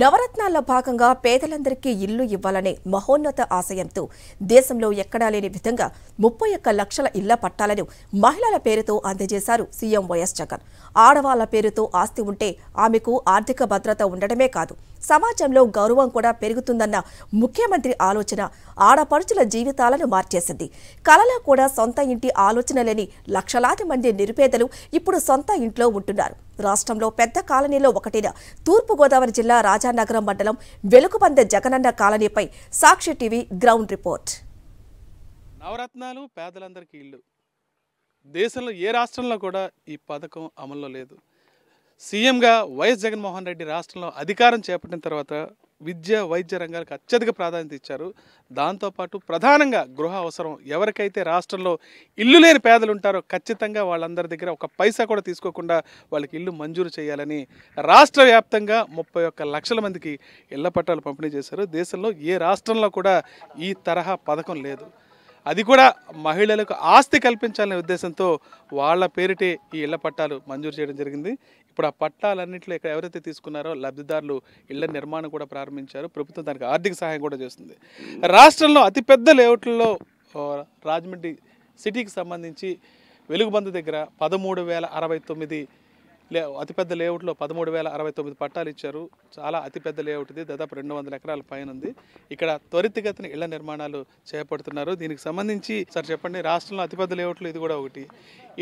నవరత్నాల్లో భాగంగా పేదలందరికీ ఇల్లు ఇవ్వాలనే మహోన్నత ఆశయంతో దేశంలో ఎక్కడా లేని విధంగా ముప్పై ఒక్క లక్షల ఇళ్ల పట్టాలను మహిళల పేరుతో అందజేశారు సీఎం వైఎస్ జగన్ ఆడవాళ్ల పేరుతో ఆస్తి ఉంటే ఆమెకు ఆర్థిక భద్రత ఉండడమే కాదు సమాజంలో గౌరవం కూడా పెరుగుతుందన్న ముఖ్యమంత్రి ఆలోచన ఆడపడుచుల జీవితాలను మార్చేసింది కలలో కూడా సొంత ఇంటి ఆలోచన లేని లక్షలాది మంది నిరుపేదలు ఇప్పుడు సొంత ఇంట్లో ఉంటున్నారు రాష్ట్రంలో పెద్ద కాలనీలో ఒకటైన తూర్పుగోదావరి జిల్లా రాజానగరం మండలం వెలుకుబంద జగనన్న కాలనీపై సాక్షి టీవీ గ్రౌండ్ రిపోర్ట్ నవరత్నాలు పేదలందరికీ ఇల్లు దేశంలో ఏ రాష్ట్రంలో కూడా ఈ పథకం అమల్లో లేదు సీఎంగా వైఎస్ జగన్మోహన్ రెడ్డి రాష్ట్రంలో అధికారం చేపట్టిన తర్వాత విద్య వైద్య రంగాలకు అత్యధిక ప్రాధాన్యత ఇచ్చారు దాంతోపాటు ప్రధానంగా గృహ అవసరం ఎవరికైతే రాష్ట్రంలో ఇల్లు లేని పేదలు ఉంటారో ఖచ్చితంగా వాళ్ళందరి దగ్గర ఒక పైసా కూడా తీసుకోకుండా వాళ్ళకి ఇల్లు మంజూరు చేయాలని రాష్ట్ర వ్యాప్తంగా ముప్పై ఒక్క లక్షల మందికి ఇళ్ల పట్టాలు పంపిణీ చేశారు దేశంలో ఏ రాష్ట్రంలో కూడా ఈ తరహా పథకం లేదు అది కూడా మహిళలకు ఆస్తి కల్పించాలనే ఉద్దేశంతో వాళ్ళ పేరిటే ఈ ఇళ్ల పట్టాలు మంజూరు చేయడం జరిగింది ఇప్పుడు ఆ పట్టాలన్నింటిలో ఇక్కడ ఎవరైతే తీసుకున్నారో లబ్ధిదారులు ఇళ్ల నిర్మాణం కూడా ప్రారంభించారు ప్రభుత్వం దానికి ఆర్థిక సహాయం కూడా చేస్తుంది రాష్ట్రంలో అతిపెద్ద లేఅవుట్లలో రాజమండ్రి సిటీకి సంబంధించి వెలుగుబంద దగ్గర పదమూడు వేల అరవై తొమ్మిది లే అతిపెద్ద లేఅవుట్లో పదమూడు వేల అరవై తొమ్మిది పట్టాలు ఇచ్చారు చాలా అతిపెద్ద లేఅవుట్ ఇది దాదాపు రెండు వందల ఎకరాల పైన ఉంది ఇక్కడ త్వరితగతిన ఇళ్ల నిర్మాణాలు చేపడుతున్నారు దీనికి సంబంధించి సార్ చెప్పండి రాష్ట్రంలో అతిపెద్ద లేఅవుట్లు ఇది కూడా ఒకటి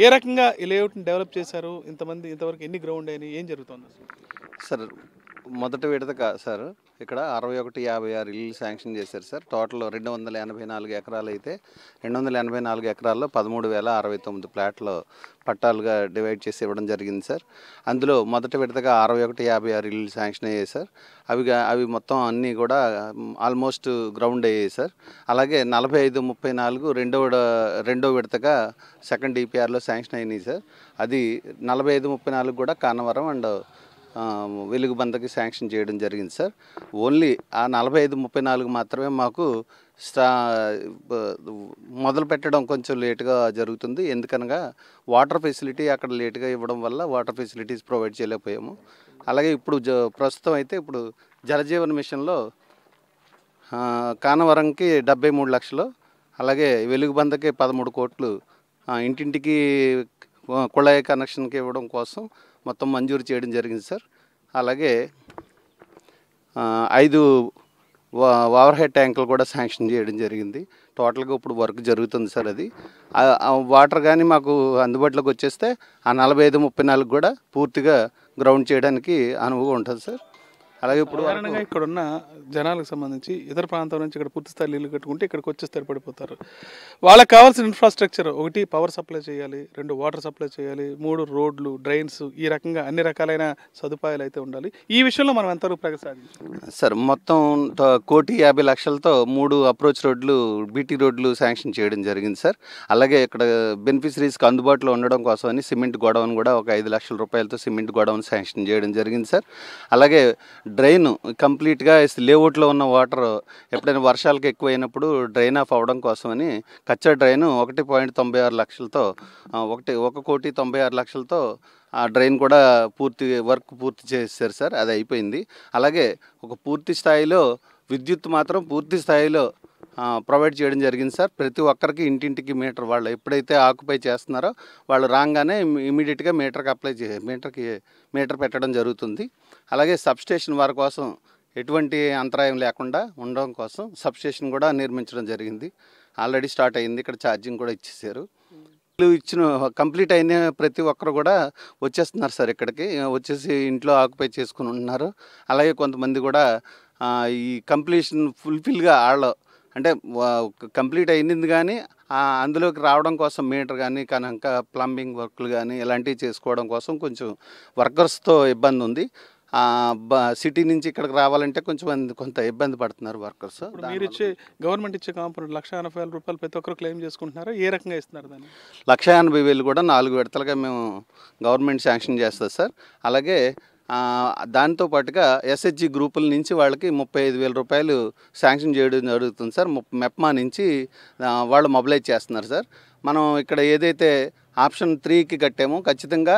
ఏ రకంగా ఈ లేఅవుట్ని డెవలప్ చేశారు ఇంతమంది ఇంతవరకు ఎన్ని గ్రౌండ్ అయినాయి ఏం జరుగుతుంది సార్ మొదటి విడత సార్ ఇక్కడ అరవై ఒకటి యాభై ఆరు ఇళ్ళు శాంక్షన్ చేశారు సార్ టోటల్ రెండు వందల ఎనభై నాలుగు ఎకరాలు అయితే రెండు వందల ఎనభై నాలుగు ఎకరాల్లో పదమూడు వేల అరవై తొమ్మిది ప్లాట్లు పట్టాలుగా డివైడ్ చేసి ఇవ్వడం జరిగింది సార్ అందులో మొదటి విడతగా అరవై ఒకటి యాభై ఆరు ఇళ్ళు శాంక్షన్ అయ్యాయి సార్ అవి అవి మొత్తం అన్నీ కూడా ఆల్మోస్ట్ గ్రౌండ్ అయ్యాయి సార్ అలాగే నలభై ఐదు ముప్పై నాలుగు రెండవ రెండో విడతగా సెకండ్ డిపిఆర్లో శాంక్షన్ అయినాయి సార్ అది నలభై ఐదు ముప్పై నాలుగు కూడా కానవరం అండ్ వెలుగుబందకి శాంక్షన్ చేయడం జరిగింది సార్ ఓన్లీ ఆ నలభై ఐదు ముప్పై నాలుగు మాత్రమే మాకు స్టా మొదలు పెట్టడం కొంచెం లేటుగా జరుగుతుంది ఎందుకనగా వాటర్ ఫెసిలిటీ అక్కడ లేటుగా ఇవ్వడం వల్ల వాటర్ ఫెసిలిటీస్ ప్రొవైడ్ చేయలేకపోయాము అలాగే ఇప్పుడు ప్రస్తుతం అయితే ఇప్పుడు జలజీవన్ మిషన్లో కానవరంకి డెబ్బై మూడు లక్షలు అలాగే వెలుగుబందకి పదమూడు కోట్లు ఇంటింటికి కుళాయి కనెక్షన్కి ఇవ్వడం కోసం మొత్తం మంజూరు చేయడం జరిగింది సార్ అలాగే ఐదు ఓవర్ హెడ్ ట్యాంకులు కూడా శాంక్షన్ చేయడం జరిగింది టోటల్గా ఇప్పుడు వర్క్ జరుగుతుంది సార్ అది వాటర్ కానీ మాకు అందుబాటులోకి వచ్చేస్తే ఆ నలభై ఐదు ముప్పై నాలుగు కూడా పూర్తిగా గ్రౌండ్ చేయడానికి అనువుగా ఉంటుంది సార్ అలాగే ఇప్పుడు ఇక్కడ ఉన్న జనాలకు సంబంధించి ఇతర ప్రాంతం నుంచి ఇక్కడ పూర్తి స్థాయిలో నీళ్ళు కట్టుకుంటే ఇక్కడికి స్థాయి పడిపోతారు వాళ్ళకి కావాల్సిన ఇన్ఫ్రాస్ట్రక్చర్ ఒకటి పవర్ సప్లై చేయాలి రెండు వాటర్ సప్లై చేయాలి మూడు రోడ్లు డ్రైన్స్ ఈ రకంగా అన్ని రకాలైన సదుపాయాలు అయితే ఉండాలి ఈ విషయంలో మనం ఎంతవరకు ప్రగతి సార్ మొత్తం కోటి యాభై లక్షలతో మూడు అప్రోచ్ రోడ్లు బీటీ రోడ్లు శాంక్షన్ చేయడం జరిగింది సార్ అలాగే ఇక్కడ బెనిఫిషరీస్కి అందుబాటులో ఉండడం కోసమని సిమెంట్ గోడౌన్ కూడా ఒక ఐదు లక్షల రూపాయలతో సిమెంట్ గోడౌన్ శాంక్షన్ చేయడం జరిగింది సార్ అలాగే డ్రైన్ కంప్లీట్గా లేఅవుట్లో ఉన్న వాటర్ ఎప్పుడైనా వర్షాలకు ఎక్కువైనప్పుడు డ్రైన్ ఆఫ్ అవ్వడం కోసమని కచ్చా డ్రైన్ ఒకటి పాయింట్ తొంభై ఆరు లక్షలతో ఒకటి ఒక కోటి తొంభై ఆరు లక్షలతో ఆ డ్రైన్ కూడా పూర్తి వర్క్ పూర్తి చేశారు సార్ అది అయిపోయింది అలాగే ఒక పూర్తి స్థాయిలో విద్యుత్ మాత్రం పూర్తి స్థాయిలో ప్రొవైడ్ చేయడం జరిగింది సార్ ప్రతి ఒక్కరికి ఇంటింటికి మీటర్ వాళ్ళు ఎప్పుడైతే ఆక్యుపై చేస్తున్నారో వాళ్ళు రాగానే ఇమీడియట్గా మీటర్కి అప్లై చే మీటర్కి మీటర్ పెట్టడం జరుగుతుంది అలాగే సబ్స్టేషన్ వారి కోసం ఎటువంటి అంతరాయం లేకుండా ఉండడం కోసం సబ్స్టేషన్ కూడా నిర్మించడం జరిగింది ఆల్రెడీ స్టార్ట్ అయింది ఇక్కడ ఛార్జింగ్ కూడా ఇచ్చేసారు ఇచ్చిన కంప్లీట్ అయిన ప్రతి ఒక్కరు కూడా వచ్చేస్తున్నారు సార్ ఇక్కడికి వచ్చేసి ఇంట్లో ఆక్యుపై చేసుకుని ఉంటున్నారు అలాగే కొంతమంది కూడా ఈ కంప్లీషన్ ఫుల్ఫిల్గా వాళ్ళు అంటే కంప్లీట్ అయింది కానీ అందులోకి రావడం కోసం మీటర్ కానీ కనుక ప్లంబింగ్ వర్క్లు కానీ ఇలాంటివి చేసుకోవడం కోసం కొంచెం వర్కర్స్తో ఇబ్బంది ఉంది సిటీ నుంచి ఇక్కడికి రావాలంటే కొంచెం కొంత ఇబ్బంది పడుతున్నారు వర్కర్స్ మీరు ఇచ్చే గవర్నమెంట్ ఇచ్చే కాంపౌండ్ లక్ష ఎనభై వేల రూపాయలు ప్రతి ఒక్కరు క్లెయిమ్ చేసుకుంటున్నారు ఏ రకంగా ఇస్తున్నారు దాన్ని లక్ష ఎనభై వేలు కూడా నాలుగు విడతలుగా మేము గవర్నమెంట్ శాంక్షన్ చేస్తుంది సార్ అలాగే దాంతో పాటుగా ఎస్హెచ్జి గ్రూపుల నుంచి వాళ్ళకి ముప్పై ఐదు వేల రూపాయలు శాంక్షన్ చేయడం జరుగుతుంది సార్ మెప్మా నుంచి వాళ్ళు మొబిలైజ్ చేస్తున్నారు సార్ మనం ఇక్కడ ఏదైతే ఆప్షన్ త్రీకి కట్టాము ఖచ్చితంగా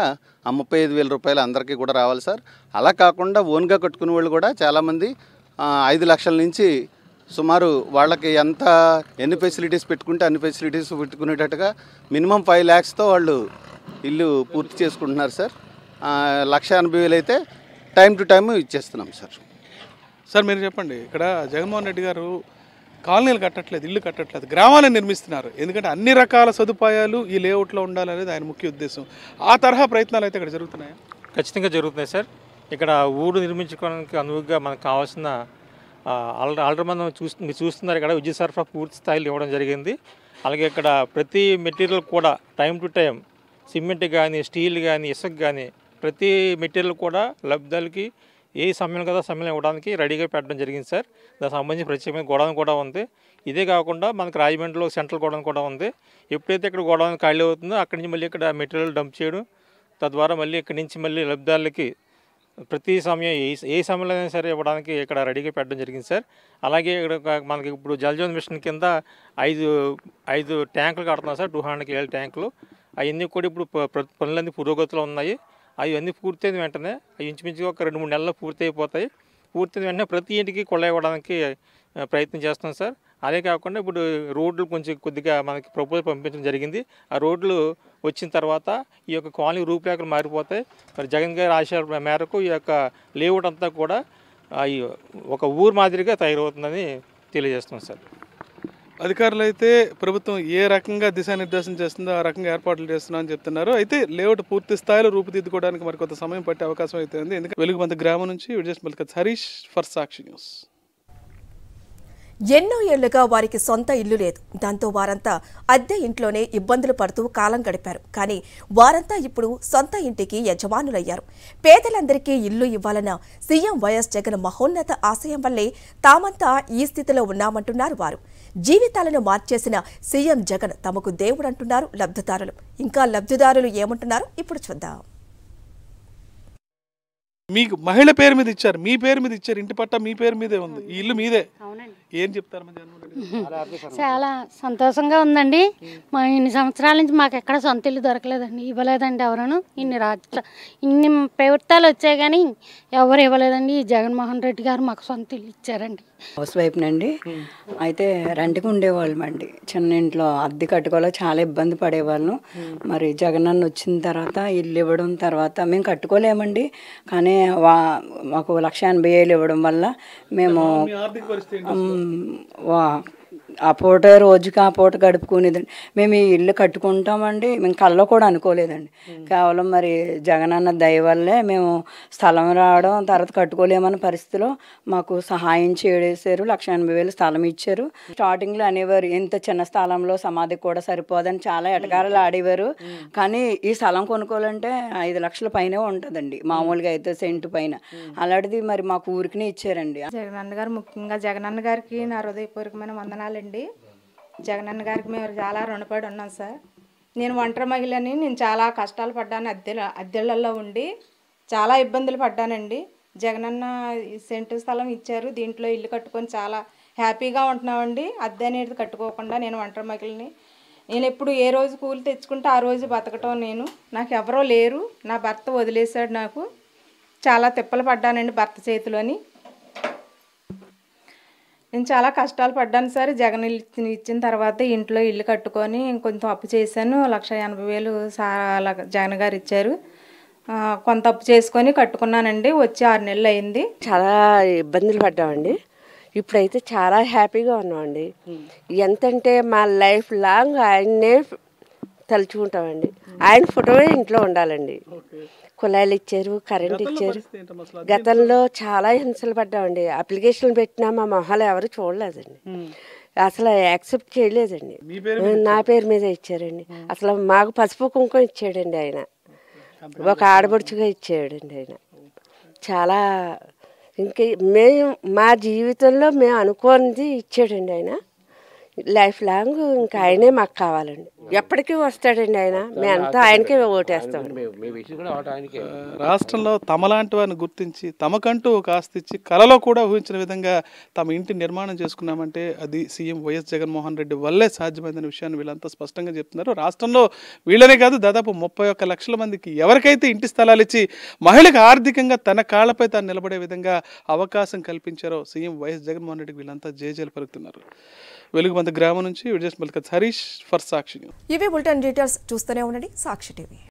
ఆ ముప్పై ఐదు వేల రూపాయలు అందరికీ కూడా రావాలి సార్ అలా కాకుండా ఓన్గా కట్టుకునే వాళ్ళు కూడా చాలామంది ఐదు లక్షల నుంచి సుమారు వాళ్ళకి ఎంత ఎన్ని ఫెసిలిటీస్ పెట్టుకుంటే అన్ని ఫెసిలిటీస్ పెట్టుకునేటట్టుగా మినిమం ఫైవ్ ల్యాక్స్తో వాళ్ళు ఇల్లు పూర్తి చేసుకుంటున్నారు సార్ లక్ష ఎనభై వేలు అయితే టైం టు టైం ఇచ్చేస్తున్నాం సార్ సార్ మీరు చెప్పండి ఇక్కడ జగన్మోహన్ రెడ్డి గారు కాలనీలు కట్టట్లేదు ఇల్లు కట్టట్లేదు గ్రామాలను నిర్మిస్తున్నారు ఎందుకంటే అన్ని రకాల సదుపాయాలు ఈ లేఅవుట్లో ఉండాలనేది ఆయన ముఖ్య ఉద్దేశం ఆ తరహా ప్రయత్నాలు అయితే ఇక్కడ జరుగుతున్నాయి ఖచ్చితంగా జరుగుతున్నాయి సార్ ఇక్కడ ఊరు నిర్మించుకోవడానికి అనువుగా మనకు కావాల్సిన ఆల్రెడీ మనం చూస్తు మీరు చూస్తున్నారు ఇక్కడ విద్యుత్ సరఫరా పూర్తి స్థాయిలో ఇవ్వడం జరిగింది అలాగే ఇక్కడ ప్రతి మెటీరియల్ కూడా టైం టు టైం సిమెంట్ కానీ స్టీల్ కానీ ఇసుక కానీ ప్రతి మెటీరియల్ కూడా లబ్ధాలకి ఏ సమ్మెలు కదా సమ్మెలు ఇవ్వడానికి రెడీగా పెట్టడం జరిగింది సార్ దానికి సంబంధించి ప్రత్యేకమైన గోడౌన్ కూడా ఉంది ఇదే కాకుండా మనకి రాజమండ్రిలో సెంట్రల్ గోడౌన్ కూడా ఉంది ఎప్పుడైతే ఇక్కడ గోడౌన్ ఖాళీ అవుతుందో అక్కడి నుంచి మళ్ళీ ఇక్కడ మెటీరియల్ డంప్ చేయడం తద్వారా మళ్ళీ ఇక్కడి నుంచి మళ్ళీ లబ్ధాలకి ప్రతి సమయం ఏ ఏ సమయంలో అయినా సరే ఇవ్వడానికి ఇక్కడ రెడీగా పెట్టడం జరిగింది సార్ అలాగే ఇక్కడ మనకి ఇప్పుడు జలజీవన్ మిషన్ కింద ఐదు ఐదు ట్యాంకులు కడుతున్నాం సార్ టూ హండ్రెడ్ కేఎల్ ట్యాంకులు అవన్నీ కూడా ఇప్పుడు పనులన్నీ పురోగతిలో ఉన్నాయి అవన్నీ పూర్తయిన వెంటనే అవి ఇంచుమించుగా ఒక రెండు మూడు నెలలు పూర్తి అయిపోతాయి పూర్తయిన వెంటనే ప్రతి ఇంటికి కొళ్ళ ఇవ్వడానికి ప్రయత్నం చేస్తాం సార్ అదే కాకుండా ఇప్పుడు రోడ్లు కొంచెం కొద్దిగా మనకి ప్రపోజల్ పంపించడం జరిగింది ఆ రోడ్లు వచ్చిన తర్వాత ఈ యొక్క కాలనీ రూపురేఖలు మారిపోతాయి మరి జగన్ గారి ఆశయాల మేరకు ఈ యొక్క లేఅవుట్ అంతా కూడా ఒక ఊరు మాదిరిగా తయారవుతుందని తెలియజేస్తున్నాం సార్ అధికారులు అయితే ప్రభుత్వం ఏ రకంగా దిశానిర్దేశం చేస్తుందో ఆ రకంగా ఏర్పాట్లు చేస్తున్నా అని చెప్తున్నారు అయితే లేఅవుట్ పూర్తి స్థాయిలో రూపుదిద్దుకోవడానికి మరికొంత సమయం పట్టే అవకాశం అయితే ఉంది ఎందుకంటే వెలుగుబంత గ్రామం నుంచి విజయ్ బల్కత్ హరీష్ ఫర్ సాక్షి న్యూస్ ఎన్నో ఏళ్లుగా వారికి సొంత ఇల్లు లేదు దాంతో వారంతా అద్దె ఇంట్లోనే ఇబ్బందులు పడుతూ కాలం గడిపారు కానీ వారంతా ఇప్పుడు సొంత ఇంటికి యజమానులయ్యారు పేదలందరికీ ఇల్లు ఇవ్వాలన్న సీఎం వైఎస్ జగన్ మహోన్నత ఆశయం వల్లే తామంతా ఈ స్థితిలో ఉన్నామంటున్నారు వారు జీవితాలను మార్చేసిన సీఎం జగన్ తమకు దేవుడు అంటున్నారు లబ్ధిదారులు ఇంకా లబ్ధిదారులు ఏమంటున్నారు ఇప్పుడు చూద్దాం మీకు మహిళ పేరు మీద ఇచ్చారు మీ పేరు మీద ఇచ్చారు ఇంటి పట్ట మీ పేరు మీదే ఉంది ఈ ఇల్లు మీదే ఏం చెప్తారు చాలా సంతోషంగా ఉందండి మా ఇన్ని సంవత్సరాల నుంచి మాకు ఎక్కడ సొంత ఇల్లు దొరకలేదండి ఇవ్వలేదండి ఎవరను ఇన్ని రాష్ట్ర ఇన్ని ప్రభుత్వాలు వచ్చాయి కానీ ఎవరు ఇవ్వలేదండి జగన్మోహన్ రెడ్డి గారు మాకు సొంత ఇల్లు ఇచ్చారండి హౌస్ నండి అయితే రెంట్కి ఉండేవాళ్ళం అండి చిన్న ఇంట్లో అద్దె కట్టుకోవాలో చాలా ఇబ్బంది పడేవాళ్ళం మరి జగన్ అన్న వచ్చిన తర్వాత ఇల్లు ఇవ్వడం తర్వాత మేము కట్టుకోలేమండి కానీ వా మాకు లక్ష ఎనభై ఏళ్ళు ఇవ్వడం వల్ల మేము 哇。ఆ పూట రోజుకి ఆ పూట గడుపుకునేదండి మేము ఈ ఇల్లు కట్టుకుంటామండి మేము కళ్ళ కూడా అనుకోలేదండి కేవలం మరి జగనన్న దయ వల్లే మేము స్థలం రావడం తర్వాత కట్టుకోలేమన్న పరిస్థితిలో మాకు సహాయం చేసారు లక్ష ఎనభై వేలు స్థలం ఇచ్చారు స్టార్టింగ్లో అనేవారు ఇంత చిన్న స్థలంలో సమాధికి కూడా సరిపోదని చాలా ఎటకారాలు ఆడేవారు కానీ ఈ స్థలం కొనుక్కోవాలంటే ఐదు లక్షల పైనే ఉంటుందండి మామూలుగా అయితే సెంటు పైన అలాంటిది మరి మాకు ఊరికి ఇచ్చారండి జగనన్న గారు ముఖ్యంగా జగనన్న గారికి నా హృదయపూర్వకమైన వందనాలు అండి జగనన్న గారికి మేము చాలా రుణపడి ఉన్నాం సార్ నేను ఒంటరి మహిళని నేను చాలా కష్టాలు పడ్డాను అద్దెల అద్దెళ్లలో ఉండి చాలా ఇబ్బందులు పడ్డానండి జగనన్న సెంటు స్థలం ఇచ్చారు దీంట్లో ఇల్లు కట్టుకొని చాలా హ్యాపీగా ఉంటున్నామండి అద్దె అనేది కట్టుకోకుండా నేను ఒంటరి మహిళని నేను ఎప్పుడు ఏ రోజు కూలి తెచ్చుకుంటే ఆ రోజు బతకటం నేను నాకు ఎవరో లేరు నా భర్త వదిలేశాడు నాకు చాలా తిప్పలు పడ్డానండి భర్త చేతిలోని నేను చాలా కష్టాలు పడ్డాను సార్ జగన్ ఇల్లు ఇచ్చిన తర్వాత ఇంట్లో ఇల్లు కట్టుకొని కొంచెం అప్పు చేశాను లక్ష ఎనభై వేలు జగన్ గారు ఇచ్చారు కొంత అప్పు చేసుకొని కట్టుకున్నానండి వచ్చి ఆరు నెలలు అయింది చాలా ఇబ్బందులు పడ్డామండి ఇప్పుడైతే చాలా హ్యాపీగా ఉన్నామండి ఎంతంటే మా లైఫ్ లాంగ్ ఆయన్నే తలుచుకుంటామండి ఆయన ఫోటోవే ఇంట్లో ఉండాలండి కులాయిలు ఇచ్చారు కరెంట్ ఇచ్చారు గతంలో చాలా హింసలు పడ్డామండి అప్లికేషన్లు పెట్టినా మా మొహాలు ఎవరు చూడలేదండి అసలు యాక్సెప్ట్ చేయలేదండి నా పేరు మీద ఇచ్చారండి అసలు మాకు పసుపు కుంకుమ ఇచ్చాడండి ఆయన ఒక ఆడబడుచుగా ఇచ్చాడండి ఆయన చాలా ఇంకా మేము మా జీవితంలో మేము అనుకోనిది ఇచ్చాడండి ఆయన లైఫ్ లాంగ్ ఇంకా ఆయనే మాకు కావాలండి ఎప్పటికీ వస్తాడండి ఆయన మేమంతా ఆయనకే ఓటేస్తాం రాష్ట్రంలో తమలాంటి వారిని గుర్తించి తమకంటూ ఒక ఆస్తి ఇచ్చి కళలో కూడా ఊహించిన విధంగా తమ ఇంటి నిర్మాణం చేసుకున్నామంటే అది సీఎం వైఎస్ జగన్మోహన్ రెడ్డి వల్లే సాధ్యమైందనే విషయాన్ని వీళ్ళంతా స్పష్టంగా చెప్తున్నారు రాష్ట్రంలో వీళ్ళనే కాదు దాదాపు ముప్పై ఒక్క లక్షల మందికి ఎవరికైతే ఇంటి స్థలాలు ఇచ్చి మహిళకు ఆర్థికంగా తన కాళ్లపై తాను నిలబడే విధంగా అవకాశం కల్పించారో సీఎం వైఎస్ జగన్మోహన్ రెడ్డికి వీళ్ళంతా జేజేలు పలుకుతున్నారు వెలుగుబంత గ్రామం నుంచి విజయ్ మల్కత్ హరీష్ ఫర్ సాక్షి ఇవి బులెటిన్ డీటెయిల్స్ చూస్తూనే ఉండండి సాక్షి టీవీ